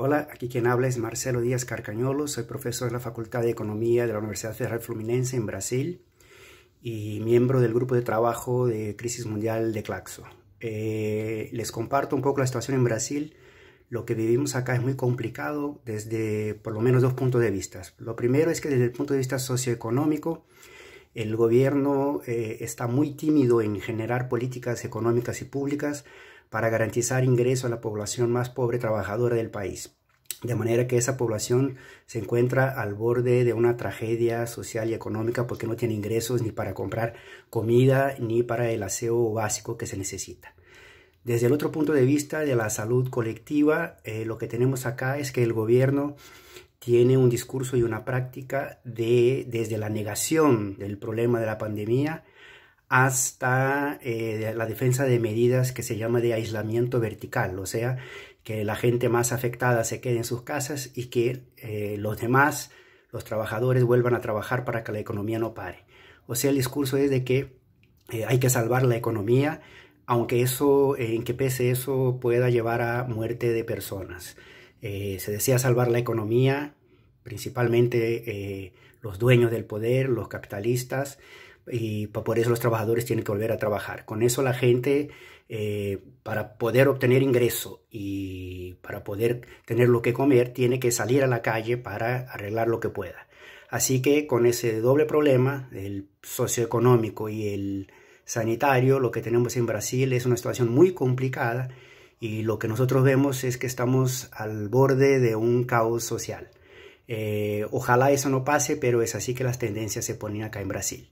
Hola, aquí quien habla es Marcelo Díaz Carcañolo, soy profesor de la Facultad de Economía de la Universidad Federal Fluminense en Brasil y miembro del grupo de trabajo de crisis mundial de Claxo. Eh, les comparto un poco la situación en Brasil. Lo que vivimos acá es muy complicado desde por lo menos dos puntos de vista. Lo primero es que desde el punto de vista socioeconómico, el gobierno eh, está muy tímido en generar políticas económicas y públicas para garantizar ingreso a la población más pobre trabajadora del país. De manera que esa población se encuentra al borde de una tragedia social y económica porque no tiene ingresos ni para comprar comida ni para el aseo básico que se necesita. Desde el otro punto de vista de la salud colectiva, eh, lo que tenemos acá es que el gobierno tiene un discurso y una práctica de desde la negación del problema de la pandemia hasta eh, la defensa de medidas que se llama de aislamiento vertical, o sea, que la gente más afectada se quede en sus casas y que eh, los demás, los trabajadores, vuelvan a trabajar para que la economía no pare. O sea, el discurso es de que eh, hay que salvar la economía, aunque eso, en que pese eso, pueda llevar a muerte de personas. se decía salvar la economía, principalmente los dueños del poder, los capitalistas, y por eso los trabajadores tienen que volver a trabajar. Con eso la gente, eh, para poder obtener ingreso y para poder tener lo que comer, tiene que salir a la calle para arreglar lo que pueda. Así que con ese doble problema, el socioeconómico y el sanitario, lo que tenemos en Brasil es una situación muy complicada y lo que nosotros vemos es que estamos al borde de un caos social. Eh, ojalá eso no pase, pero es así que las tendencias se ponen acá en Brasil.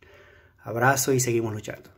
Abrazo y seguimos luchando.